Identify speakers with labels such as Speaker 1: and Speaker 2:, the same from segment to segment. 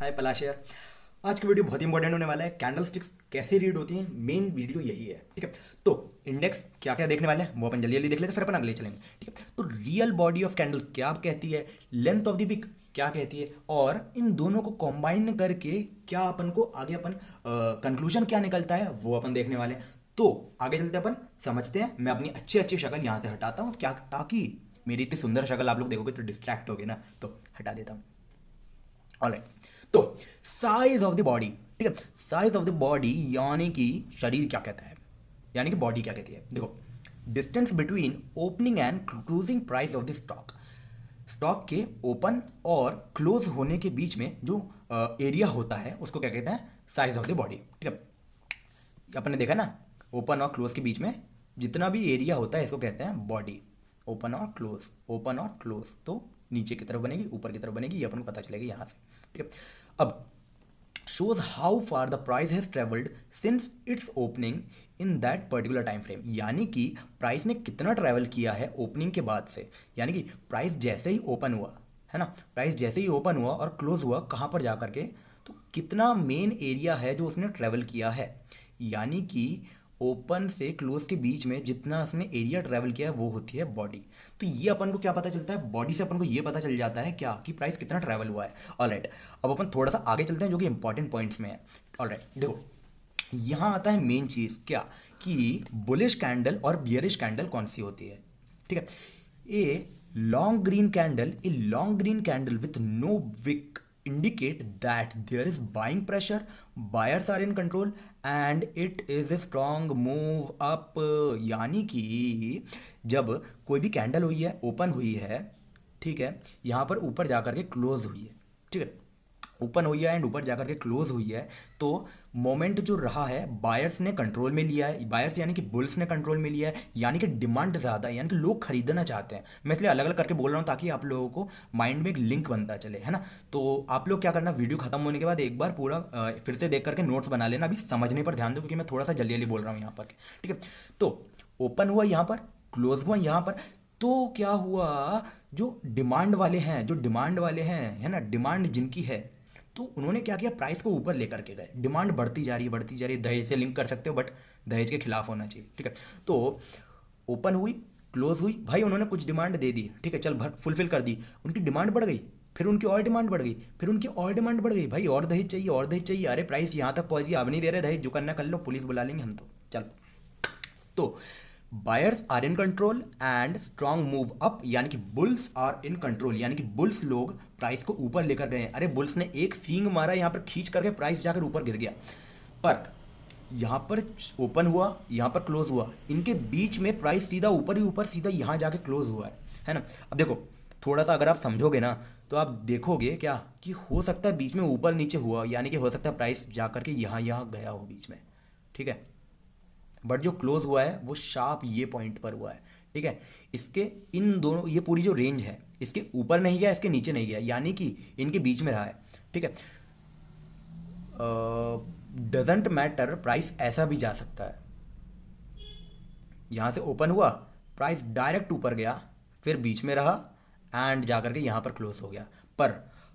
Speaker 1: हाय पलाशेयर आज की वीडियो बहुत इंपॉर्टेंट होने वाला है कैंडल स्टिक्स कैसे रीड होती हैं मेन वीडियो यही है ठीक है तो इंडेक्स क्या क्या देखने वाले हैं वो अपन जल्दी जल्दी देख लेते फिर अपन अगले चलेंगे ठीक है तो रियल बॉडी ऑफ कैंडल क्या कहती है लेंथ ऑफ द क्या कहती है और इन दोनों को कॉम्बाइन करके क्या अपन को आगे अपन कंक्लूजन क्या निकलता है वो अपन देखने वाले हैं तो आगे चलते अपन समझते हैं मैं अपनी अच्छी अच्छी शक्ल यहाँ से हटाता हूँ क्या ताकि मेरी इतनी सुंदर शक्ल आप लोग देखोगे तो डिस्ट्रैक्ट होगे ना तो हटा देता हूँ ऑल राइट तो साइज ऑफ द बॉडी ठीक है साइज ऑफ द बॉडी यानी कि शरीर क्या कहता है यानी कि बॉडी क्या कहती है देखो distance between opening and closing price of the stock stock के ओपन और क्लोज होने के बीच में जो एरिया होता है उसको क्या कहते हैं साइज ऑफ द बॉडी ठीक है अपने देखा ना ओपन और क्लोज के बीच में जितना भी एरिया होता है इसको कहते हैं बॉडी ओपन और क्लोज ओपन और क्लोज तो नीचे की तरफ बनेगी ऊपर की तरफ बनेगी ये अपन को पता चलेगा यहाँ से ठीक है अब shows how far the price has travelled since its opening in that particular time frame यानी कि प्राइस ने कितना ट्रैवल किया है ओपनिंग के बाद से यानी कि प्राइस जैसे ही ओपन हुआ है ना प्राइस जैसे ही ओपन हुआ और क्लोज हुआ कहाँ पर जा करके तो कितना मेन एरिया है जो उसने ट्रैवल किया है यानी कि ओपन से क्लोज के बीच में जितना उसने एरिया ट्रैवल किया है वो होती है बॉडी तो ये अपन को क्या पता चलता है बॉडी से अपन को ये पता चल जाता है क्या कि प्राइस कितना ट्रैवल हुआ है ऑल right. अब अपन थोड़ा सा आगे चलते हैं जो कि इंपॉर्टेंट पॉइंट्स में है ऑल right. देखो यहाँ आता है मेन चीज़ क्या कि बुलिश कैंडल और बियरिश कैंडल कौन सी होती है ठीक है a long green candle a long green candle with no wick indicate that there is buying pressure, buyers are in control and it is a strong move up यानी कि जब कोई भी कैंडल हुई है ओपन हुई है ठीक है यहाँ पर ऊपर जा कर के क्लोज हुई है ठीक है ओपन हुई है एंड ऊपर जाकर के क्लोज हुई है तो मोमेंट जो रहा है बायर्स ने कंट्रोल में लिया है बायर्स यानी कि बुल्स ने कंट्रोल में लिया है यानी कि डिमांड ज़्यादा है यानी कि लोग खरीदना चाहते हैं मैं इसलिए अलग अलग करके बोल रहा हूँ ताकि आप लोगों को माइंड में एक लिंक बनता चले है ना तो आप लोग क्या करना वीडियो खत्म होने के बाद एक बार पूरा फिर से देख करके नोट्स बना लेना अभी समझने पर ध्यान दो क्योंकि मैं थोड़ा सा जल्दी जल्दी बोल रहा हूँ यहाँ पर ठीक है तो ओपन हुआ यहाँ पर क्लोज हुआ यहाँ पर तो क्या हुआ जो डिमांड वाले हैं जो डिमांड वाले हैं है ना डिमांड जिनकी है तो उन्होंने क्या किया प्राइस को ऊपर लेकर के गए डिमांड बढ़ती जा रही है बढ़ती जा रही है दहेज से लिंक कर सकते हो बट दहेज के खिलाफ होना चाहिए ठीक है तो ओपन हुई क्लोज हुई भाई उन्होंने कुछ डिमांड दे दी ठीक है चल भर फुलफिल कर दी उनकी डिमांड बढ़ गई फिर उनकी और डिमांड बढ़ गई फिर उनकी और डिमांड बढ़ गई भाई और दहेज चाहिए और दहेज चाहिए अरे प्राइस यहाँ तक पहुँच गई अब नहीं दे रहे दहेज जो करना कर लो पुलिस बुला लेंगे हम तो चल तो buyers are in control and strong move up यानी कि बुल्स आर इन कंट्रोल यानी कि बुल्स लोग प्राइस को ऊपर लेकर गए अरे बुल्स ने एक सींग मारा यहाँ पर खींच करके प्राइस जाकर ऊपर गिर गया पर यहाँ पर ओपन हुआ यहाँ पर क्लोज हुआ इनके बीच में प्राइस सीधा ऊपर ही ऊपर सीधा यहाँ जाके क्लोज हुआ है है ना अब देखो थोड़ा सा अगर आप समझोगे ना तो आप देखोगे क्या कि हो सकता है बीच में ऊपर नीचे हुआ यानी कि हो सकता है प्राइस जा करके यहाँ यहाँ गया हो बीच में ठीक है बट जो क्लोज हुआ है वो शार्प ये पॉइंट पर हुआ है ठीक है इसके इन दोनों ये पूरी जो रेंज है इसके ऊपर नहीं गया इसके नीचे नहीं गया यानी कि इनके बीच में रहा है ठीक है डजेंट मैटर प्राइस ऐसा भी जा सकता है यहां से ओपन हुआ प्राइस डायरेक्ट ऊपर गया फिर बीच में रहा एंड जाकर के यहां पर क्लोज हो गया पर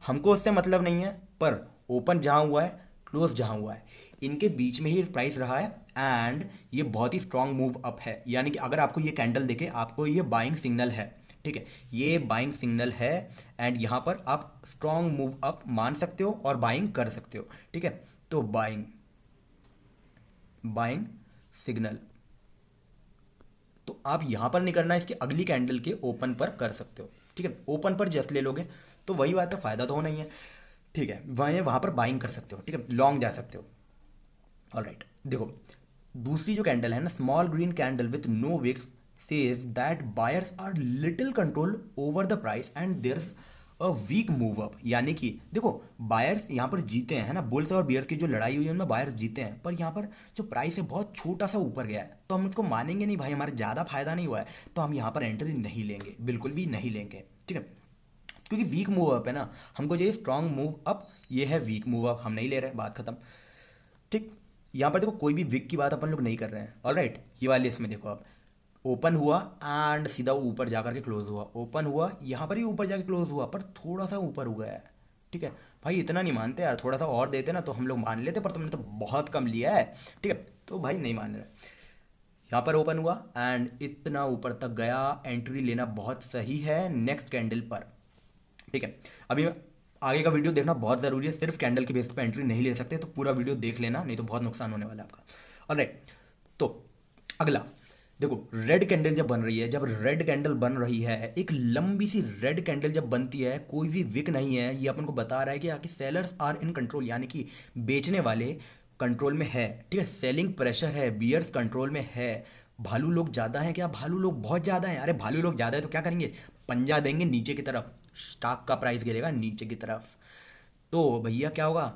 Speaker 1: हमको उससे मतलब नहीं है पर ओपन जहां हुआ है क्लोज जहाँ हुआ है इनके बीच में ही प्राइस रहा है एंड ये बहुत ही स्ट्रॉन्ग मूव अप है यानी कि अगर आपको ये कैंडल देखे आपको ये बाइंग सिग्नल है ठीक है ये बाइंग सिग्नल है एंड यहाँ पर आप स्ट्रॉन्ग मूव अप मान सकते हो और बाइंग कर सकते हो ठीक है तो बाइंग बाइंग सिग्नल तो आप यहाँ पर नहीं करना इसके अगली कैंडल के ओपन पर कर सकते हो ठीक है ओपन पर जस्ट ले लोगे तो वही बात है फ़ायदा तो होना ही है ठीक है वह वहाँ पर बाइंग कर सकते हो ठीक है लॉन्ग जा सकते हो ऑल राइट देखो दूसरी जो कैंडल है ना small green candle with no wicks says that buyers are little control over the price and there a weak move up यानी कि देखो बायर्स यहाँ पर जीते हैं ना बुल्स और बियर्स की जो लड़ाई हुई है उनमें बायर्स जीते हैं पर यहाँ पर जो प्राइस है बहुत छोटा सा ऊपर गया है तो हम इसको मानेंगे नहीं भाई हमारा ज़्यादा फायदा नहीं हुआ है तो हम यहाँ पर एंट्री नहीं लेंगे बिल्कुल भी नहीं लेंगे ठीक है क्योंकि वीक मूव अप है ना हमको चाहिए स्ट्रांग मूव अप ये है वीक मूव अप हम नहीं ले रहे हैं बात खत्म ठीक यहाँ पर देखो कोई भी विक की बात अपन लोग नहीं कर रहे हैं और राइट ये वाले इसमें देखो आप ओपन हुआ एंड सीधा ऊपर जा करके क्लोज हुआ ओपन हुआ यहाँ पर भी ऊपर जाके क्लोज हुआ पर थोड़ा सा ऊपर हुआ है ठीक है भाई इतना नहीं मानते यार थोड़ा सा और देते ना तो हम लोग मान लेते पर तुमने तो बहुत कम लिया है ठीक है तो भाई नहीं मान रहे यहाँ पर ओपन हुआ एंड इतना ऊपर तक गया एंट्री लेना बहुत सही है नेक्स्ट कैंडल पर ठीक है अभी आगे का वीडियो देखना बहुत ज़रूरी है सिर्फ कैंडल के बेस पर एंट्री नहीं ले सकते तो पूरा वीडियो देख लेना नहीं तो बहुत नुकसान होने वाला है आपका और राइट तो अगला देखो रेड कैंडल जब बन रही है जब रेड कैंडल बन रही है एक लंबी सी रेड कैंडल जब बनती है कोई भी विक नहीं है ये अपन को बता रहा है कि आपके सेलर्स आर इन कंट्रोल यानी कि बेचने वाले कंट्रोल में है ठीक है सेलिंग प्रेशर है बियर्स कंट्रोल में है भालू लोग ज़्यादा हैं क्या भालू लोग बहुत ज़्यादा हैं अरे भालू लोग ज़्यादा है तो क्या करेंगे पंजा देंगे नीचे की तरफ स्टॉक का प्राइस गिरेगा नीचे की तरफ तो भैया क्या होगा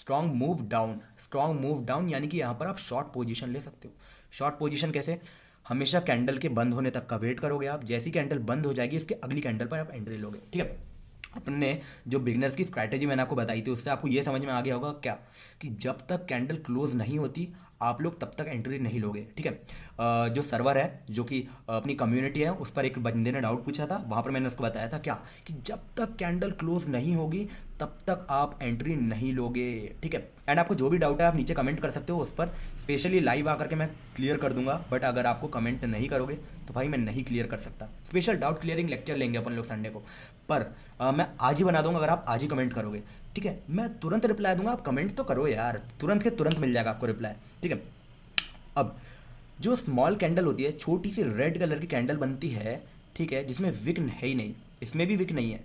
Speaker 1: strong move down strong move down यानी कि यहाँ पर आप शॉर्ट पोजीशन ले सकते हो शॉर्ट पोजीशन कैसे हमेशा कैंडल के बंद होने तक का वेट करोगे आप जैसी कैंडल बंद हो जाएगी इसके अगली कैंडल पर आप एंट्री लोगे ठीक है अपने जो बिगनर्स की स्ट्रैटेजी मैंने आपको बताई थी उससे आपको ये समझ में आ गया होगा क्या कि जब तक कैंडल क्लोज नहीं होती आप लोग तब तक एंट्री नहीं लोगे ठीक है जो सर्वर है जो कि अपनी कम्युनिटी है उस पर एक बंदे ने डाउट पूछा था वहाँ पर मैंने उसको बताया था क्या कि जब तक कैंडल क्लोज नहीं होगी तब तक आप एंट्री नहीं लोगे ठीक है एंड आपको जो भी डाउट है आप नीचे कमेंट कर सकते हो उस पर स्पेशली लाइव आकर के मैं क्लियर कर दूंगा बट अगर आपको कमेंट नहीं करोगे तो भाई मैं नहीं क्लियर कर सकता स्पेशल डाउट क्लियरिंग लेक्चर लेंगे अपन लोग संडे को पर आ, मैं आज ही बना दूंगा अगर आप आज ही कमेंट करोगे ठीक है मैं तुरंत रिप्लाई दूंगा आप कमेंट तो करो यार तुरंत के तुरंत मिल जाएगा आपको रिप्लाई ठीक है अब जो स्मॉल कैंडल होती है छोटी सी रेड कलर की कैंडल बनती है ठीक है जिसमें विक है ही नहीं इसमें भी विक नहीं है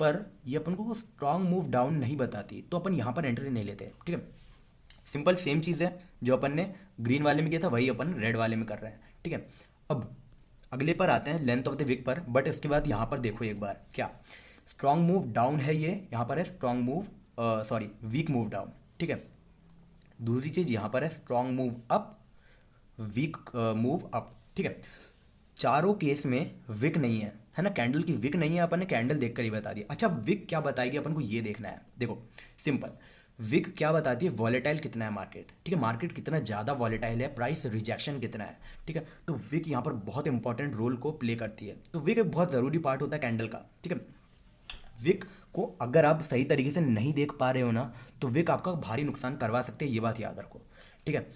Speaker 1: पर यह अपन को स्ट्रांग मूव डाउन नहीं बताती तो अपन यहाँ पर एंट्री नहीं लेते ठीक है सिंपल सेम चीज़ है जो अपन ने ग्रीन वाले में किया था वही अपन रेड वाले में कर रहे हैं ठीक है अब अगले पर आते हैं लेंथ ऑफ द विक पर बट इसके बाद यहाँ पर देखो एक बार क्या स्ट्रॉन्ग मूव डाउन है ये यहाँ पर है strong move sorry weak move down ठीक है दूसरी चीज़ यहाँ पर है strong move up weak move up ठीक है चारों केस में विक नहीं है है ना कैंडल की विक नहीं है अपन ने कैंडल देखकर ही बता दिया अच्छा विक क्या बताएगी अपन को ये देखना है देखो सिंपल विक क्या बताती है वॉलेटाइल कितना है मार्केट ठीक है मार्केट कितना ज़्यादा वॉलेटाइल है प्राइस रिजेक्शन कितना है ठीक है तो विक यहाँ पर बहुत इंपॉर्टेंट रोल को प्ले करती है तो विक एक बहुत ज़रूरी पार्ट होता है कैंडल का ठीक है विक को अगर आप सही तरीके से नहीं देख पा रहे हो ना तो विक आपका भारी नुकसान करवा सकते हैं ये बात याद रखो ठीक है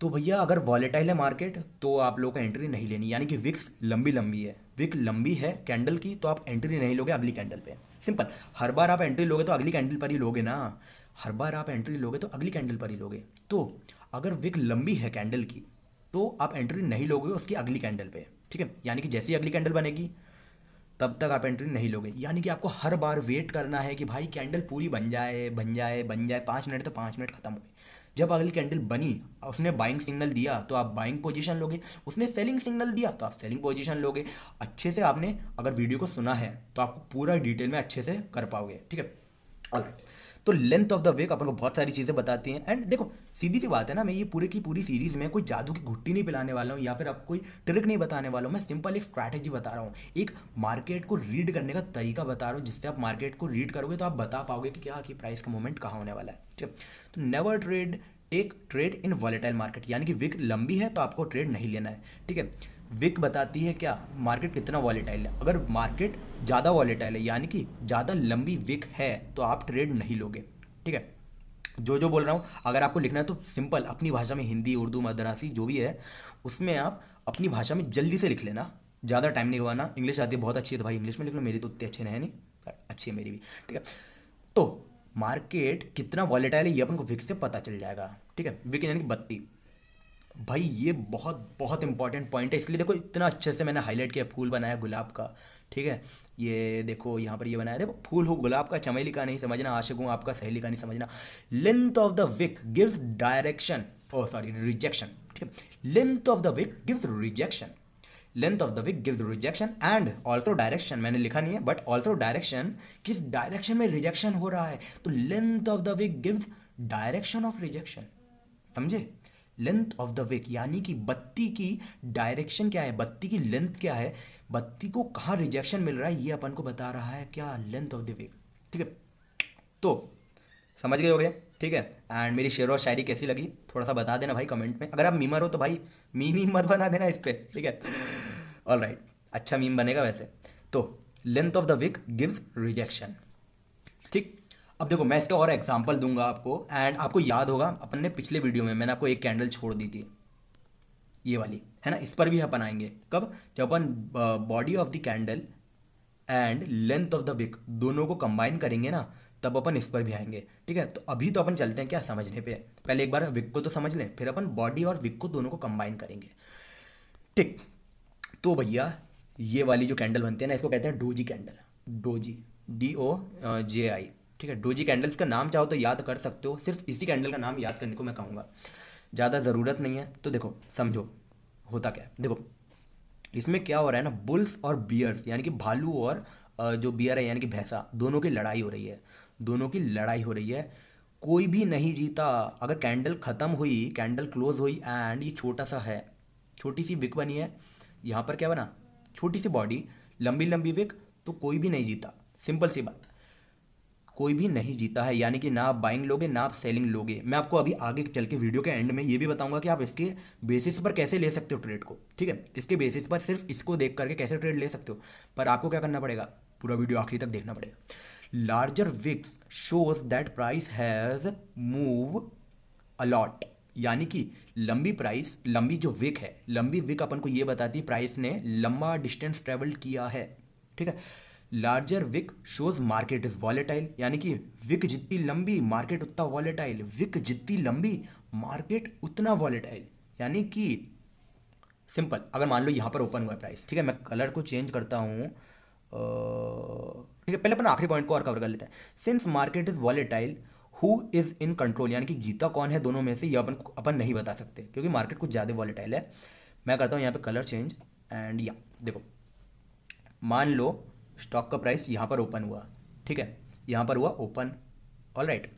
Speaker 1: तो भैया अगर वॉलेटाइल है मार्केट तो आप लोगों को एंट्री नहीं लेनी यानी कि विक्स लंबी लंबी है विक लंबी है कैंडल की तो आप एंट्री नहीं लोगे अगली कैंडल पे सिंपल हर बार आप एंट्री लोगे तो अगली कैंडल पर ही लोगे ना हर बार आप एंट्री लोगे तो अगली कैंडल पर ही लोगे तो अगर विक लंबी है कैंडल की तो आप एंट्री नहीं लोगे उसकी अगली कैंडल पे ठीक है यानी कि जैसी अगली कैंडल बनेगी तब तक आप एंट्री नहीं लोगे यानी कि आपको हर बार वेट करना है कि भाई कैंडल पूरी बन जाए बन जाए बन जाए पाँच मिनट तो पाँच मिनट खत्म हुए जब अगली कैंडल बनी उसने बाइंग सिग्नल दिया तो आप बाइंग पोजीशन लोगे उसने सेलिंग सिग्नल दिया तो आप सेलिंग पोजीशन लोगे अच्छे से आपने अगर वीडियो को सुना है तो आपको पूरा डिटेल में अच्छे से कर पाओगे ठीक है ऑलराइट तो लेंथ ऑफ द वेक अपन को बहुत सारी चीज़ें बताती हैं एंड देखो सीधी सी बात है ना मैं ये पूरे की पूरी सीरीज़ में कोई जादू की घुट्टी नहीं पिलाने वाला हूँ या फिर आपको कोई ट्रिक नहीं बताने वाला हूँ मैं सिंपल एक स्ट्रैटेजी बता रहा हूँ एक मार्केट को रीड करने का तरीका बता रहा हूँ जिससे आप मार्केट को रीड करोगे तो आप बता पाओगे कि क्या कि प्राइस का मूवमेंट कहाँ होने वाला है ठीक है तो never trade take trade in volatile market यानी कि विक लंबी है तो आपको ट्रेड नहीं लेना है ठीक है विक बताती है क्या मार्केट कितना वॉलेटाइल है अगर मार्केट ज़्यादा वॉलेटाइल है यानी कि ज़्यादा लंबी विक है तो आप ट्रेड नहीं लोगे ठीक है जो जो बोल रहा हूँ अगर आपको लिखना है तो सिंपल अपनी भाषा में हिंदी उर्दू मद्रासी जो भी है उसमें आप अपनी भाषा में जल्दी से लिख लेना ज़्यादा टाइम नहीं गवाना इंग्लिश आती है बहुत अच्छी है तो भाई इंग्लिश में लिख लो मेरी तो उतनी अच्छी है नहीं अच्छी है मेरी भी ठीक है तो मार्केट कितना वॉलेटाइल है ये अपन को विक से पता चल जाएगा ठीक है विक यानी कि बत्ती भाई ये बहुत बहुत इंपॉर्टेंट पॉइंट है इसलिए देखो इतना अच्छे से मैंने हाईलाइट किया फूल बनाया गुलाब का ठीक है ये देखो यहाँ पर ये बनाया देखो फूल हो गुलाब का चमेली का नहीं समझना आशक हूँ आपका सहेली का नहीं समझना length of the wick gives direction oh sorry rejection ठीक है length of the wick gives rejection length of the wick gives rejection and also direction मैंने लिखा नहीं है बट ऑल्सो डायरेक्शन किस डायरेक्शन में रिजेक्शन हो रहा है तो length of the wick gives direction of rejection समझे लेंथ ऑफ द विक यानी कि बत्ती की डायरेक्शन क्या है बत्ती की लेंथ क्या है बत्ती को कहाँ रिजेक्शन मिल रहा है ये अपन को बता रहा है क्या लेंथ ऑफ द विक ठीक है तो समझ गए हो गए ठीक है एंड मेरी शेर और शायरी कैसी लगी थोड़ा सा बता देना भाई कमेंट में अगर आप मीमर हो तो भाई मीम ही मत बना देना इस पर ठीक है ऑल राइट right. अच्छा मीम बनेगा वैसे तो length of the wick gives rejection अब देखो मैं इसका और एग्जाम्पल दूंगा आपको एंड आपको याद होगा अपन ने पिछले वीडियो में मैंने आपको एक कैंडल छोड़ दी थी ये वाली है ना इस पर भी अपन आएंगे कब जब अपन body of the candle and length of the wick दोनों को कंबाइन करेंगे ना तब अपन इस पर भी आएंगे ठीक है तो अभी तो अपन चलते हैं क्या समझने पे पहले एक बार विक को तो समझ लें फिर अपन बॉडी और विक को दोनों को कंबाइन करेंगे ठीक तो भैया ये वाली जो कैंडल बनती है ना इसको कहते हैं doji candle doji D O J I ठीक है डोजी कैंडल्स का नाम चाहो तो याद कर सकते हो सिर्फ इसी कैंडल का नाम याद करने को मैं कहूँगा ज़्यादा ज़रूरत नहीं है तो देखो समझो होता क्या है देखो इसमें क्या हो रहा है ना बुल्स और बियर्स यानी कि भालू और जो बियर है यानी कि भैंसा दोनों की लड़ाई हो रही है दोनों की लड़ाई हो रही है कोई भी नहीं जीता अगर कैंडल ख़त्म हुई कैंडल क्लोज हुई एंड ये छोटा सा है छोटी सी विक बनी है यहाँ पर क्या बना छोटी सी बॉडी लंबी लंबी विक तो कोई भी नहीं जीता सिंपल सी बात कोई भी नहीं जीता है यानी कि ना आप बाइंग लोगे ना आप सेलिंग लोगे मैं आपको अभी आगे चल के वीडियो के एंड में ये भी बताऊंगा कि आप इसके बेसिस पर कैसे ले सकते हो ट्रेड को ठीक है इसके बेसिस पर सिर्फ इसको देख करके कैसे ट्रेड ले सकते हो पर आपको क्या करना पड़ेगा पूरा वीडियो आखिरी तक देखना पड़ेगा larger wicks shows that price has move a lot यानी कि लंबी प्राइस लंबी जो विक है लंबी विक अपन को ये बताती है प्राइस ने लंबा डिस्टेंस ट्रेवल किया है ठीक है larger wick shows market is volatile यानी कि विक जितनी लंबी मार्केट उतना वॉलेटाइल विक जितनी लंबी मार्केट उतना वॉलेटाइल यानी कि सिंपल अगर मान लो यहाँ पर ओपन हुआ प्राइस ठीक है मैं कलर को चेंज करता हूँ ठीक है पहले अपन आखिरी पॉइंट को और कवर कर लेते हैं since market is volatile who is in control यानी कि जीता कौन है दोनों में से ये अपन अपन नहीं बता सकते क्योंकि मार्केट कुछ ज़्यादा वॉलेटाइल है मैं करता हूँ यहाँ पे कलर चेंज एंड या देखो मान लो स्टॉक का प्राइस यहाँ पर ओपन हुआ ठीक है यहाँ पर हुआ ओपन ऑल राइट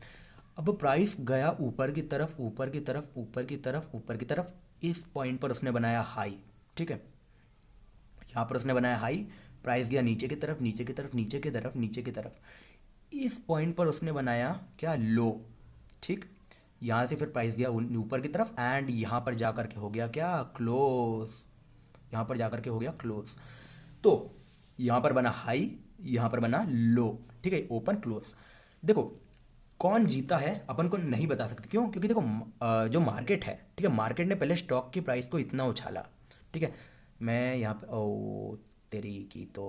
Speaker 1: अब प्राइस गया ऊपर की तरफ ऊपर की तरफ ऊपर की तरफ ऊपर की तरफ इस पॉइंट पर उसने बनाया हाई ठीक है यहाँ पर उसने बनाया हाई प्राइस गया नीचे की तरफ नीचे की तरफ नीचे की तरफ नीचे की तरफ इस पॉइंट पर उसने बनाया क्या लो ठीक यहाँ से फिर प्राइस गया ऊपर की तरफ एंड यहाँ पर जा के हो गया क्या क्लोज यहाँ पर जा के हो गया क्लोज तो यहाँ पर बना हाई यहाँ पर बना लो ठीक है ओपन क्लोज देखो कौन जीता है अपन को नहीं बता सकते क्यों क्योंकि देखो जो मार्केट है ठीक है मार्केट ने पहले स्टॉक के प्राइस को इतना उछाला ठीक है मैं यहाँ पर ओ तेरी की तो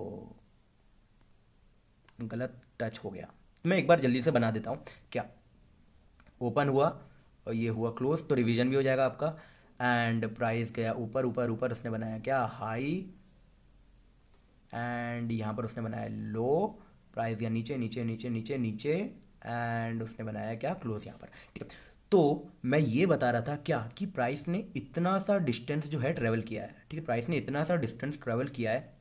Speaker 1: गलत टच हो गया मैं एक बार जल्दी से बना देता हूँ क्या ओपन हुआ और ये हुआ क्लोज तो रिवीजन भी हो जाएगा आपका एंड प्राइस गया ऊपर ऊपर ऊपर उसने बनाया क्या हाई एंड यहाँ पर उसने बनाया लो प्राइस या नीचे नीचे नीचे नीचे नीचे एंड उसने बनाया क्या क्लोज यहाँ पर ठीक है तो मैं ये बता रहा था क्या कि प्राइस ने इतना सा डिस्टेंस जो है ट्रेवल किया है ठीक है प्राइस ने इतना सा डिस्टेंस ट्रेवल किया है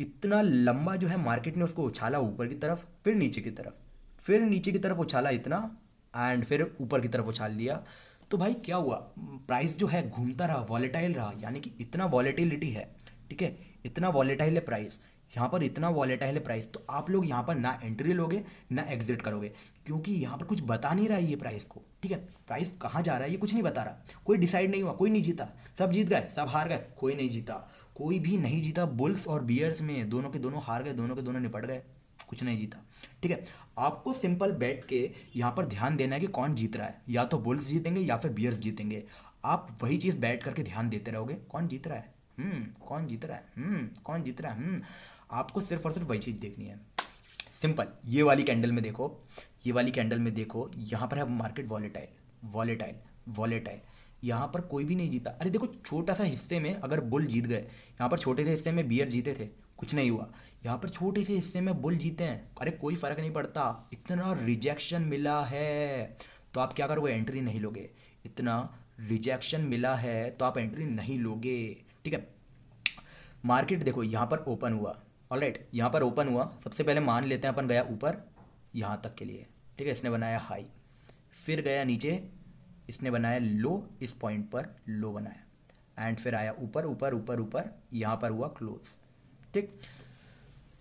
Speaker 1: इतना लंबा जो है मार्केट ने उसको उछाला ऊपर की तरफ फिर नीचे की तरफ फिर नीचे की तरफ उछाला इतना एंड फिर ऊपर की तरफ उछाल दिया तो भाई क्या हुआ प्राइस जो है घूमता रहा वॉलेटाइल रहा यानी कि इतना वॉलेटिलिटी है ठीक है इतना वॉलेटाइल है प्राइस यहाँ पर इतना वॉलेटाइल है प्राइस तो आप लोग यहाँ पर ना एंट्री लोगे ना एग्जिट करोगे क्योंकि यहाँ पर कुछ बता नहीं रहा है ये प्राइस को ठीक है प्राइस कहाँ जा रहा है ये कुछ नहीं बता रहा कोई डिसाइड नहीं हुआ कोई नहीं जीता सब जीत गए सब हार गए कोई नहीं जीता कोई भी नहीं जीता बुल्स और बियर्स में दोनों के दोनों हार गए दोनों के दोनों निपट गए कुछ नहीं जीता ठीक है आपको सिंपल बैठ के यहाँ पर ध्यान देना है कि कौन जीत रहा है या तो बुल्स जीतेंगे या फिर बियर्स जीतेंगे आप वही चीज़ बैठ करके ध्यान देते रहोगे कौन जीत रहा है हम्म, कौन जीत रहा है हम्म कौन जीत रहा है हम्म, आपको सिर्फ और सिर्फ वही चीज़ देखनी है सिंपल ये वाली कैंडल में देखो ये वाली कैंडल में देखो यहाँ पर है मार्केट वॉलेटाइल वॉलेटाइल वॉलेटाइल यहाँ पर कोई भी नहीं जीता अरे देखो छोटा सा हिस्से में अगर बुल जीत गए यहाँ पर छोटे से हिस्से में बियर जीते थे कुछ नहीं हुआ यहाँ पर छोटे से हिस्से में बुल जीते हैं अरे कोई फ़र्क नहीं पड़ता इतना रिजेक्शन मिला है तो आप क्या करोगे एंट्री नहीं लोगे इतना रिजेक्शन मिला है तो आप एंट्री नहीं लोगे ठीक है मार्केट देखो यहाँ पर ओपन हुआ ऑल राइट यहाँ पर ओपन हुआ सबसे पहले मान लेते हैं अपन गया ऊपर यहाँ तक के लिए ठीक है इसने बनाया हाई फिर गया नीचे इसने बनाया लो इस पॉइंट पर लो बनाया एंड फिर आया ऊपर ऊपर ऊपर ऊपर यहाँ पर हुआ क्लोज ठीक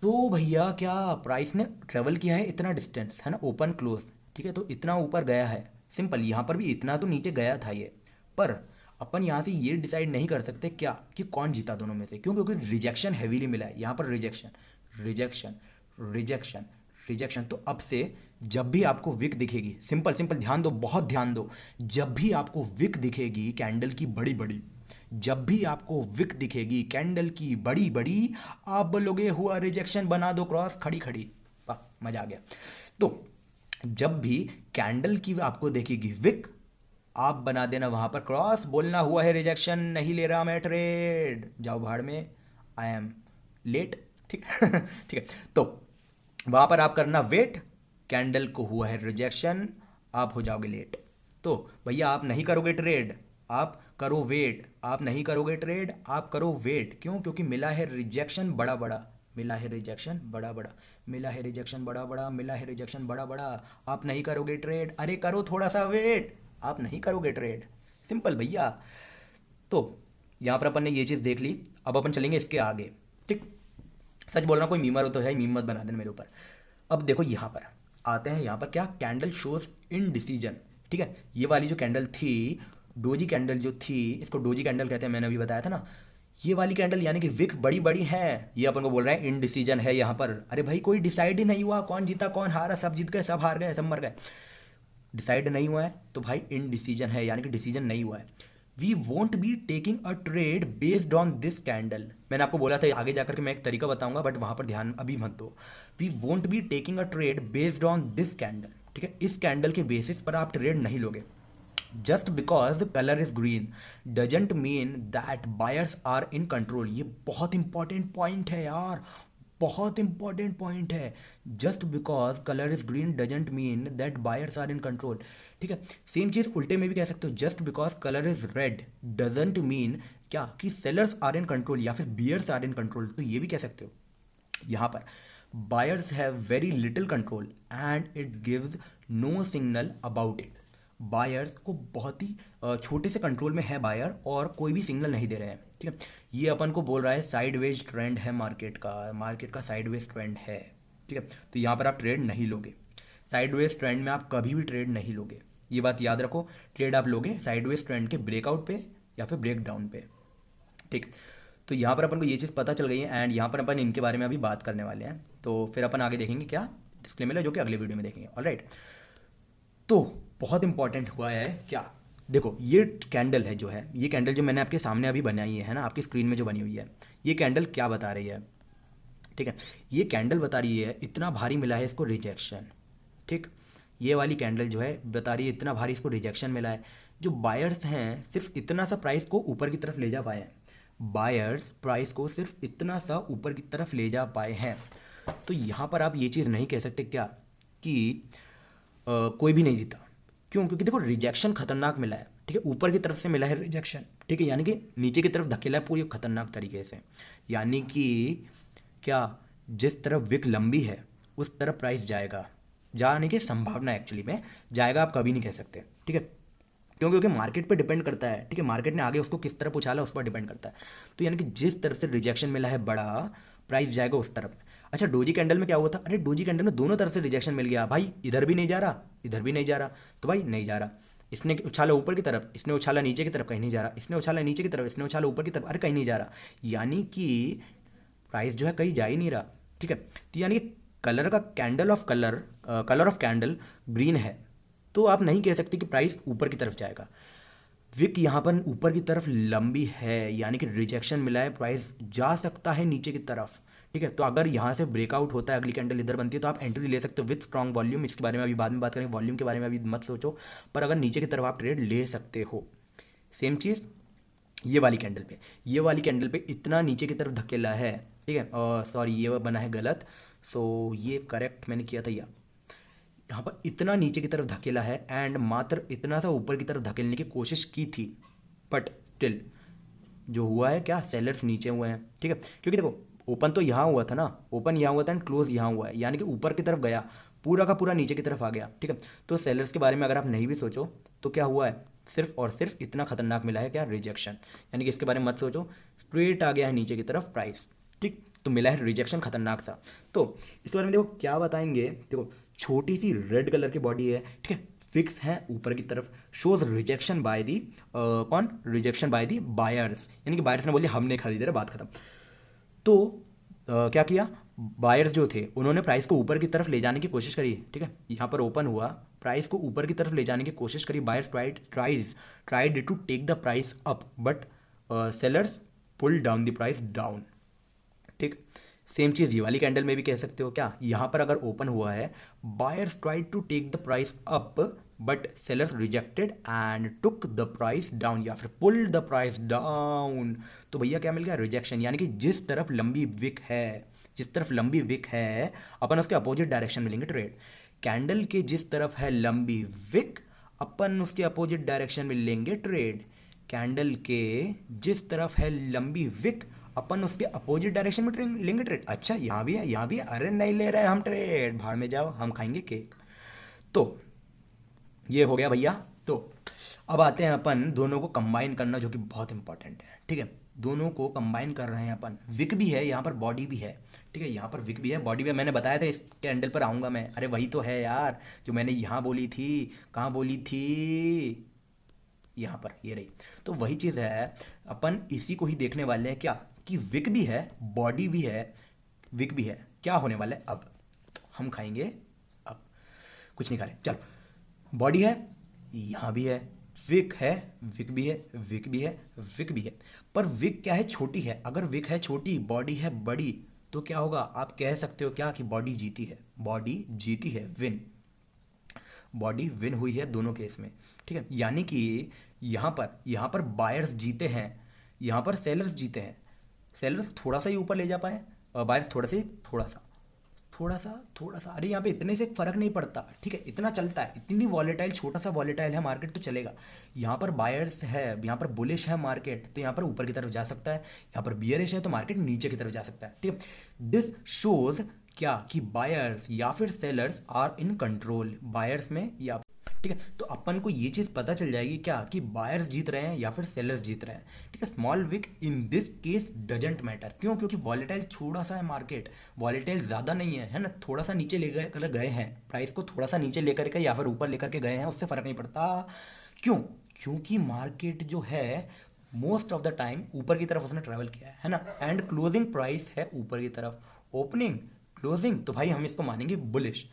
Speaker 1: तो भैया क्या प्राइस ने ट्रेवल किया है इतना डिस्टेंस है ना ओपन क्लोज ठीक है तो इतना ऊपर गया है सिंपल यहाँ पर भी इतना तो नीचे गया था ये पर अपन यहाँ से ये डिसाइड नहीं कर सकते क्या कि कौन जीता दोनों में से क्यों क्योंकि रिजेक्शन हैवीली मिला है यहाँ पर रिजेक्शन रिजेक्शन रिजेक्शन रिजेक्शन तो अब से जब भी आपको विक दिखेगी सिंपल सिंपल ध्यान दो बहुत ध्यान दो जब भी आपको विक दिखेगी कैंडल की बड़ी बड़ी जब भी आपको विक दिखेगी कैंडल की बड़ी बड़ी आप बोलोगे हुआ रिजेक्शन बना दो क्रॉस खड़ी खड़ी वाह मजा आ गया तो जब भी कैंडल की आपको देखेगी विक आप बना देना वहां पर क्रॉस बोलना हुआ है रिजेक्शन नहीं ले रहा मैं ट्रेड जाओ भाड़ में आई एम लेट ठीक ठीक है तो वहां पर आप करना वेट कैंडल को हुआ है रिजेक्शन आप हो जाओगे लेट तो भैया आप नहीं करोगे ट्रेड आप करो वेट आप नहीं करोगे ट्रेड आप करो वेट क्यों क्योंकि मिला है रिजेक्शन बड़ा बड़ा मिला है रिजेक्शन बड़ा बड़ा मिला है रिजेक्शन बड़ा बड़ा मिला है रिजेक्शन बड़ा बड़ा आप नहीं करोगे ट्रेड अरे करो थोड़ा सा वेट आप नहीं करोगे ट्रेड सिंपल भैया तो यहाँ पर अपन ने ये चीज़ देख ली अब अपन चलेंगे इसके आगे ठीक सच बोल रहा कोई मीमर हो तो है मीम मत बना देना मेरे ऊपर अब देखो यहाँ पर आते हैं यहाँ पर क्या कैंडल शोज इन डिसीजन ठीक है ये वाली जो कैंडल थी डोजी कैंडल जो थी इसको डोजी कैंडल कहते हैं मैंने अभी बताया था ना ये वाली कैंडल यानी कि विक बड़ी बड़ी है ये अपन को बोल रहे हैं इन डिसीजन है यहाँ पर अरे भाई कोई डिसाइड ही नहीं हुआ कौन जीता कौन हारा सब जीत गए सब हार गए सब मर गए डिसाइड नहीं हुआ है तो भाई इन डिसीजन है यानी कि डिसीजन नहीं हुआ है we won't be taking a trade based on this candle मैंने आपको बोला था आगे जाकर के मैं एक तरीका बताऊंगा बट वहां पर ध्यान अभी मत दो we won't be taking a trade based on this candle ठीक है इस कैंडल के बेसिस पर आप ट्रेड नहीं लोगे just because colour is green doesn't mean that buyers are in control ये बहुत इंपॉर्टेंट पॉइंट है यार बहुत इंपॉर्टेंट पॉइंट है just because colour is green doesn't mean that buyers are in control ठीक है सेम चीज़ उल्टे में भी कह सकते हो just because colour is red doesn't mean क्या कि सेलर्स आर इन कंट्रोल या फिर बियर्स आर इन कंट्रोल तो ये भी कह सकते हो यहाँ पर buyers have very little control and it gives no signal about it buyers को बहुत ही छोटे से कंट्रोल में है बायर और कोई भी सिग्नल नहीं दे रहे हैं ठीक है ये अपन को बोल रहा है साइडवेज ट्रेंड है मार्केट का मार्केट का साइडवेज ट्रेंड है ठीक है तो यहाँ पर आप ट्रेड नहीं लोगे साइडवेज ट्रेंड में आप कभी भी ट्रेड नहीं लोगे ये बात याद रखो ट्रेड आप लोगे साइडवेज ट्रेंड के ब्रेकआउट पे या फिर ब्रेकडाउन पे ठीक तो यहाँ पर अपन को ये चीज़ पता चल गई है एंड यहाँ पर अपन इनके बारे में अभी बात करने वाले हैं तो फिर अपन आगे देखेंगे क्या डिस्क्लेमर है जो कि अगले वीडियो में देखेंगे ऑलराइट तो बहुत इंपॉर्टेंट हुआ है क्या देखो ये कैंडल है जो है ये कैंडल जो मैंने आपके सामने अभी बनाई है ना आपकी स्क्रीन में जो बनी हुई है ये कैंडल क्या बता रही है ठीक है ये कैंडल बता रही है इतना भारी मिला है इसको रिजेक्शन ठीक ये वाली कैंडल जो है बता रही है इतना भारी इसको रिजेक्शन मिला है जो बायर्स हैं सिर्फ इतना सा प्राइस को ऊपर की तरफ ले जा पाए हैं बायर्स प्राइस को सिर्फ इतना सा ऊपर की तरफ ले जा पाए हैं तो यहाँ पर आप ये चीज़ नहीं कह सकते क्या कि आ, कोई भी नहीं जीता क्यों क्योंकि देखो रिजेक्शन खतरनाक मिला है ठीक है ऊपर की तरफ से मिला है रिजेक्शन ठीक है यानी कि नीचे की तरफ धकेला है पूरी खतरनाक तरीके से यानी कि क्या जिस तरफ विक लंबी है उस तरफ प्राइस जाएगा जाने की संभावना एक्चुअली में जाएगा आप कभी नहीं कह सकते ठीक है क्योंकि क्योंकि मार्केट पे डिपेंड करता है ठीक है मार्केट ने आगे उसको किस तरफ उछाला उस पर डिपेंड करता है तो यानी कि जिस तरफ से रिजेक्शन मिला है बड़ा प्राइस जाएगा उस तरफ अच्छा डोजी कैंडल में क्या हुआ था अरे डोजी कैंडल में दोनों तरफ से रिजेक्शन मिल गया भाई इधर भी नहीं जा रहा इधर भी नहीं जा रहा तो भाई नहीं जा रहा इसने उछाला ऊपर की तरफ इसने उछाला नीचे की तरफ कहीं नहीं जा रहा इसने उछाला नीचे की तरफ इसने उछाला ऊपर की तरफ अरे कहीं नहीं जा रहा यानी कि प्राइस जो है कहीं जा ही नहीं रहा ठीक है तो यानी कि कलर का candle of colour colour of candle green है तो आप नहीं कह सकते कि प्राइस ऊपर की तरफ जाएगा विक यहाँ पर ऊपर की तरफ लंबी है यानी कि रिजेक्शन मिला है प्राइस जा सकता है नीचे की तरफ ठीक है तो अगर यहाँ से ब्रेकआउट होता है अगली कैंडल इधर बनती है तो आप एंट्री ले सकते हो विथ स्ट्रॉन्ग वॉल्यूम इसके बारे में अभी बाद में बात करेंगे वॉल्यूम के बारे में अभी मत सोचो पर अगर नीचे की तरफ आप ट्रेड ले सकते हो सेम चीज़ ये वाली कैंडल पे ये वाली कैंडल पे इतना नीचे की तरफ धकेला है ठीक है सॉरी ये बना है गलत सो ये करेक्ट मैंने किया था यह यहाँ पर इतना नीचे की तरफ धकेला है एंड मात्र इतना सा ऊपर की तरफ धकेलने की कोशिश की थी बट स्टिल जो हुआ है क्या सेलर्स नीचे हुए हैं ठीक है क्योंकि देखो ओपन तो यहाँ हुआ था ना ओपन यहाँ हुआ था एंड क्लोज यहाँ हुआ है यानी कि ऊपर की तरफ गया पूरा का पूरा नीचे की तरफ आ गया ठीक है तो सेलर्स के बारे में अगर आप नहीं भी सोचो तो क्या हुआ है सिर्फ और सिर्फ इतना खतरनाक मिला है क्या रिजेक्शन यानी कि इसके बारे में मत सोचो स्ट्रेट आ गया है नीचे की तरफ प्राइस ठीक तो मिला है रिजेक्शन खतरनाक सा तो इसके बारे में देखो क्या बताएंगे देखो छोटी सी रेड कलर की बॉडी है ठीक है फिक्स है ऊपर की तरफ शोज रिजेक्शन बाय दी कौन रिजेक्शन बाय दी बायर्स यानी कि बायर्स ने बोली हमने खरीदे बात खत्म तो आ, क्या किया बायर्स जो थे उन्होंने प्राइस को ऊपर की तरफ ले जाने की कोशिश करी ठीक है यहाँ पर ओपन हुआ प्राइस को ऊपर की तरफ ले जाने की कोशिश करी buyers tried tries tried to take the price up but sellers pull down the price down ठीक सेम चीज़ ये वाली कैंडल में भी कह सकते हो क्या यहाँ पर अगर ओपन हुआ है buyers tried to take the price up but sellers rejected and took the price down या फिर पुल द प्राइस डाउन तो भैया क्या मिल गया रिजेक्शन यानी कि जिस तरफ लंबी विक है जिस तरफ लंबी विक है अपन उसके अपोजिट डायरेक्शन मिलेंगे ट्रेड कैंडल के जिस तरफ है लंबी विक अपन उसके अपोजिट डायरेक्शन में लेंगे ट्रेड कैंडल के जिस तरफ है लंबी विक अपन उसके अपोजिट डायरेक्शन में लेंगे ट्रेड अच्छा यहाँ भी है यहाँ भी है अरे नहीं ले रहे हम ट्रेड भाड़ में जाओ हम खाएंगे केक तो ये हो गया भैया तो अब आते हैं अपन दोनों को कंबाइन करना जो कि बहुत इंपॉर्टेंट है ठीक है दोनों को कंबाइन कर रहे हैं अपन विक भी है यहाँ पर बॉडी भी है ठीक है यहाँ पर विक भी है बॉडी भी है मैंने बताया था इस कैंडल पर आऊँगा मैं अरे वही तो है यार जो मैंने यहाँ बोली थी कहाँ बोली थी यहाँ पर ये रही तो वही चीज़ है अपन इसी को ही देखने वाले हैं क्या कि विक भी है बॉडी भी है विक भी है क्या होने वाला है अब तो हम खाएंगे अब कुछ नहीं खा रहे चलो बॉडी है यहाँ भी है विक है विक भी है विक भी है विक भी है पर विक क्या है छोटी है अगर विक है छोटी बॉडी है बड़ी तो क्या होगा आप कह सकते हो क्या कि बॉडी जीती है बॉडी जीती है विन बॉडी विन हुई है दोनों केस में ठीक है यानी कि यहाँ पर यहाँ पर बायर्स जीते हैं यहाँ पर सेलर्स जीते हैं सेलर्स थोड़ा सा ही ऊपर ले जा पाए और बायर्स थोड़ा से थोड़ा सा थोड़ा सा थोड़ा सा अरे यहाँ पे इतने से फ़र्क नहीं पड़ता ठीक है इतना चलता है इतनी वॉलेटाइल छोटा सा वॉलेटाइल है मार्केट तो चलेगा यहाँ पर बायर्स है यहाँ पर बुलिश है मार्केट तो यहाँ पर ऊपर की तरफ जा सकता है यहाँ पर बियरिश है तो मार्केट नीचे की तरफ जा सकता है ठीक है दिस शोज़ क्या कि बायर्स या फिर sellers are in control buyers में या ठीक है तो अपन को ये चीज़ पता चल जाएगी क्या कि बायर्स जीत रहे हैं या फिर सेलर्स जीत रहे हैं ठीक है small wick in this case doesn't matter क्यों क्योंकि वॉलेटाइल छोड़ा सा है मार्केट वॉलेटाइल ज़्यादा नहीं है है ना थोड़ा सा नीचे ले गए गए हैं प्राइस को थोड़ा सा नीचे लेकर के या फिर ऊपर लेकर के गए हैं उससे फ़र्क नहीं पड़ता क्यों क्योंकि मार्केट जो है मोस्ट ऑफ द टाइम ऊपर की तरफ उसने ट्रैवल किया है है ना एंड क्लोजिंग प्राइस है ऊपर की तरफ ओपनिंग क्लोजिंग तो भाई हम इसको मानेंगे बुलिश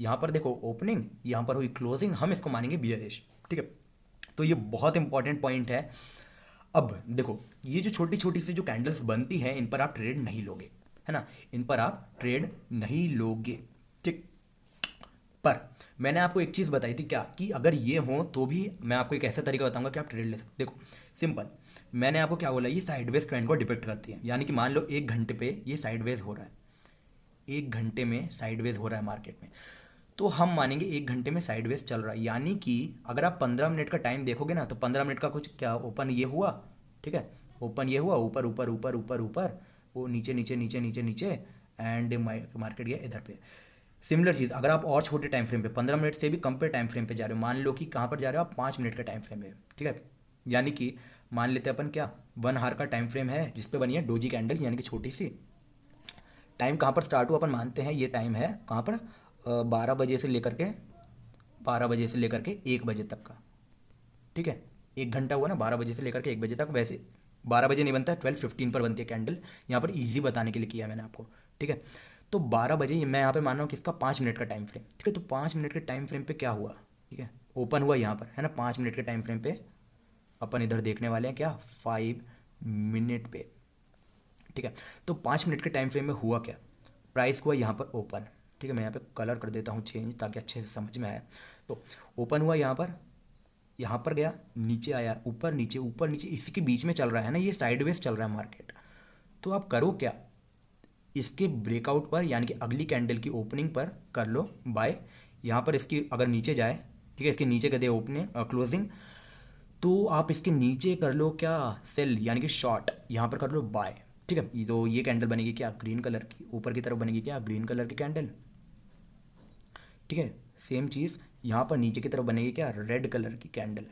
Speaker 1: यहाँ पर देखो ओपनिंग यहाँ पर हुई क्लोजिंग हम इसको मानेंगे बियरिश ठीक है तो ये बहुत इंपॉर्टेंट पॉइंट है अब देखो ये जो छोटी छोटी सी जो कैंडल्स बनती हैं इन पर आप ट्रेड नहीं लोगे है ना इन पर आप ट्रेड नहीं लोगे ठीक पर मैंने आपको एक चीज़ बताई थी क्या कि अगर ये हो तो भी मैं आपको एक ऐसा तरीका बताऊंगा कि आप ट्रेड ले सकते देखो सिंपल मैंने आपको क्या बोला ये साइडवेज ट्रेंड को डिपेक्ट करती है यानी कि मान लो एक घंटे पे ये साइडवेज हो रहा है एक घंटे में साइडवेज हो रहा है मार्केट में तो हम मानेंगे एक घंटे में साइडवेज चल रहा है यानी कि अगर आप पंद्रह मिनट का टाइम देखोगे ना तो पंद्रह मिनट का कुछ क्या ओपन ये हुआ ठीक है ओपन ये हुआ ऊपर ऊपर ऊपर ऊपर ऊपर वो नीचे नीचे नीचे नीचे नीचे एंड मार्केट गया इधर पे सिमिलर चीज़ अगर आप और छोटे टाइम फ्रेम पे पंद्रह मिनट से भी कम पे टाइम फ्रेम पे जा रहे हो मान लो कि कहाँ पर जा रहे हो आप पाँच मिनट का टाइम फ्रेम है ठीक है यानी कि मान लेते हैं अपन क्या वन हार का टाइम फ्रेम है जिसपे बनी है डोजी कैंडल यानी कि छोटी सी टाइम कहाँ पर स्टार्ट हुआ अपन मानते हैं ये टाइम है कहाँ पर बारह बजे से लेकर के बारह बजे से लेकर के एक बजे तक का ठीक है एक घंटा हुआ ना बारह बजे से लेकर के एक बजे तक वैसे बारह बजे नहीं बनता है ट्वेल्व फिफ्टीन पर बनती है कैंडल यहाँ पर ईजी बताने के लिए किया मैंने आपको ठीक है तो बारह बजे मैं यहाँ पर मान रहा हूँ किसका पाँच मिनट का टाइम फ्रेम ठीक है तो पाँच मिनट के टाइम फ्रेम पर क्या हुआ ठीक है ओपन हुआ यहाँ पर है ना पाँच मिनट के टाइम फ्रेम पर अपन इधर देखने वाले हैं क्या फाइव मिनट पे ठीक है तो पाँच मिनट के टाइम फ्रेम में हुआ क्या प्राइस हुआ यहाँ पर ओपन ठीक है मैं यहाँ पे कलर कर देता हूँ चेंज ताकि अच्छे से समझ में आए तो ओपन हुआ यहाँ पर यहाँ पर गया नीचे आया ऊपर नीचे ऊपर नीचे इसी के बीच में चल रहा है ना ये साइडवेज चल रहा है मार्केट तो आप करो क्या इसके ब्रेकआउट पर यानी कि अगली कैंडल की ओपनिंग पर कर लो बाय यहाँ पर इसकी अगर नीचे जाए ठीक है इसके नीचे कर दे ओपनिंग क्लोजिंग तो आप इसके नीचे कर लो क्या सेल यानी कि शॉर्ट यहाँ पर कर लो बाय ठीक है तो ये कैंडल बनेगी क्या ग्रीन कलर की ऊपर की तरफ बनेगी क्या ग्रीन कलर की कैंडल ठीक है सेम चीज़ यहाँ पर नीचे की तरफ बनेगी क्या रेड कलर की कैंडल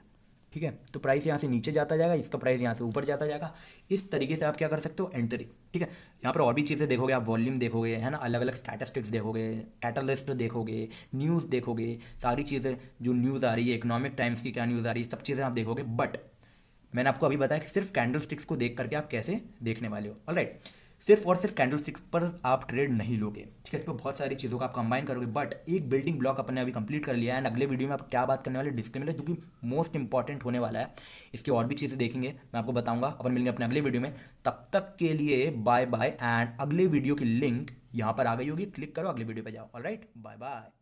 Speaker 1: ठीक है तो प्राइस यहाँ से नीचे जाता जाएगा इसका प्राइस यहाँ से ऊपर जाता जाएगा इस तरीके से आप क्या कर सकते हो एंट्री ठीक है यहाँ पर और भी चीज़ें देखोगे आप वॉल्यूम देखोगे है ना अलग अलग स्टैटिस्टिक्स देखोगे कैटलिस्ट देखोगे न्यूज़ देखोगे सारी चीज़ें जो न्यूज़ आ रही है इकोनॉमिक टाइम्स की क्या न्यूज़ आ रही है सब चीज़ें आप देखोगे बट मैंने आपको अभी बताया कि सिर्फ कैंडल स्टिक्स को देख करके आप कैसे देखने वाले हो ऑल राइट सिर्फ और सिर्फ कैंडल स्टिक्स पर आप ट्रेड नहीं लोगे ठीक है इस पर बहुत सारी चीज़ों का आप कंबाइन करोगे बट एक बिल्डिंग ब्लॉक अपने अभी कंप्लीट कर लिया है एंड अगले वीडियो में आप क्या बात करने वाले में जो कि मोस्ट इंपॉर्टेंट होने वाला है इसकी और भी चीज़ें देखेंगे मैं आपको बताऊंगा अपन मिलेंगे अपने अगले वीडियो में तब तक के लिए बाय बाय एंड अगले वीडियो की लिंक यहाँ पर आ गई होगी क्लिक करो अगले वीडियो पर जाओ ऑल राइट बाय बाय